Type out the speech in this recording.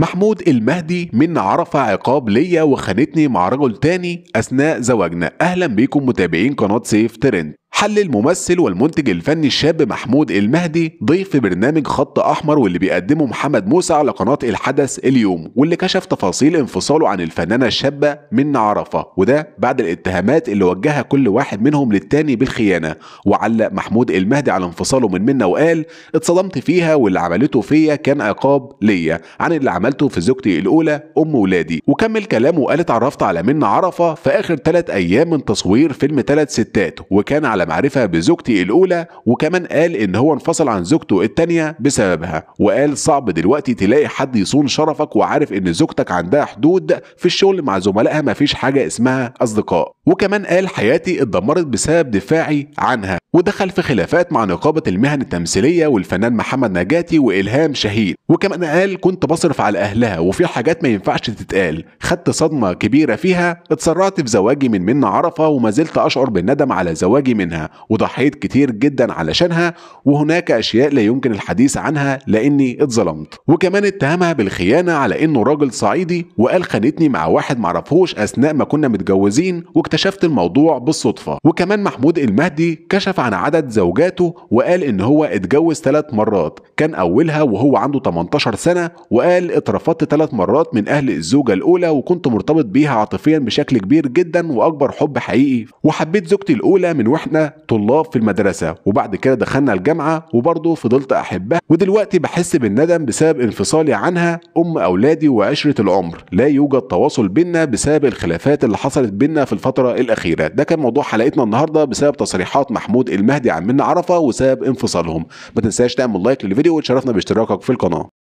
محمود المهدي من عرفة عقاب ليا وخانتني مع رجل تاني أثناء زواجنا أهلا بيكم متابعين قناة سيف ترند حل الممثل والمنتج الفني الشاب محمود المهدي ضيف في برنامج خط احمر واللي بيقدمه محمد موسى على قناه الحدث اليوم واللي كشف تفاصيل انفصاله عن الفنانه الشابه من عرفه وده بعد الاتهامات اللي وجهها كل واحد منهم للتاني بالخيانه وعلق محمود المهدي على انفصاله من منى وقال اتصدمت فيها واللي عملته فيا كان عقاب ليا عن اللي عملته في زوجتي الاولى ام ولادي وكمل كلامه وقال اتعرفت على منى عرفه في اخر ثلاث ايام من تصوير فيلم ثلاث ستات وكان على معرفة بزوجتي الأولى وكمان قال إن هو انفصل عن زوجته التانية بسببها وقال صعب دلوقتي تلاقي حد يصون شرفك وعارف إن زوجتك عندها حدود في الشغل مع زملائها مفيش حاجة اسمها أصدقاء وكمان قال حياتي اتدمرت بسبب دفاعي عنها ودخل في خلافات مع نقابة المهن التمثيلية والفنان محمد نجاتي وإلهام شهيد وكمان قال كنت بصرف على أهلها وفي حاجات ما ينفعش تتقال خدت صدمة كبيرة فيها اتسرعت في زواجي من منى عرفة وما زلت أشعر بالندم على زواجي منها وضحيت كتير جدا علشانها وهناك أشياء لا يمكن الحديث عنها لأني اتظلمت وكمان اتهمها بالخيانة على إنه راجل صعيدي وقال خانتني مع واحد معرفهوش أثناء ما كنا متجوزين واكتشفت الموضوع بالصدفة وكمان محمود المهدي كشف عن عدد زوجاته وقال إن هو اتجوز ثلاث مرات كان أولها وهو عنده 18 سنة وقال اترفضت ثلاث مرات من أهل الزوجة الأولى وكنت مرتبط بيها عاطفيا بشكل كبير جدا وأكبر حب حقيقي وحبيت زوجتي الأولى من وإحنا طلاب في المدرسه وبعد كده دخلنا الجامعه وبرضه فضلت احبها ودلوقتي بحس بالندم بسبب انفصالي عنها ام اولادي وعشره العمر لا يوجد تواصل بينا بسبب الخلافات اللي حصلت بينا في الفتره الاخيره ده كان موضوع حلقتنا النهارده بسبب تصريحات محمود المهدي عن منى عرفه وسبب انفصالهم ما تنساش تعمل لايك للفيديو وتشرفنا باشتراكك في القناه